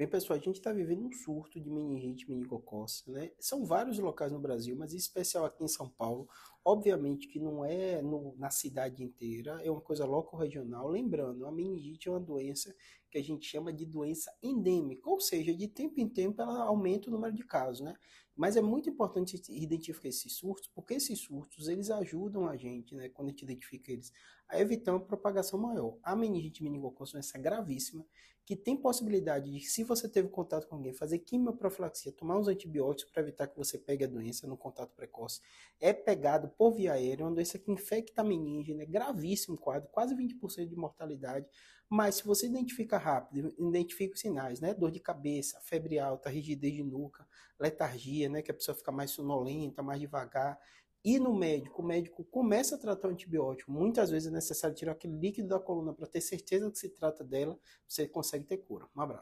Bem, pessoal, a gente está vivendo um surto de meningite, meningocócica, né? São vários locais no Brasil, mas em especial aqui em São Paulo. Obviamente que não é no, na cidade inteira, é uma coisa local regional. Lembrando, a meningite é uma doença que a gente chama de doença endêmica, ou seja, de tempo em tempo ela aumenta o número de casos, né? Mas é muito importante identificar esses surtos, porque esses surtos eles ajudam a gente, né, quando a gente identifica eles, a evitar uma propagação maior. A meningite meningocócica é uma doença gravíssima que tem possibilidade de, se você teve contato com alguém, fazer quimioprofilaxia, tomar uns antibióticos para evitar que você pegue a doença no contato precoce. É pegado por via aérea, é uma doença que infecta a meningite, né? gravíssimo quadro, quase 20% de mortalidade. Mas se você identificar rápido, identifica os sinais, né? Dor de cabeça, febre alta, rigidez de nuca, letargia, né? Que a pessoa fica mais sonolenta, mais devagar. E no médico, o médico começa a tratar o antibiótico. Muitas vezes é necessário tirar aquele líquido da coluna para ter certeza que se trata dela, você consegue ter cura. Um abraço.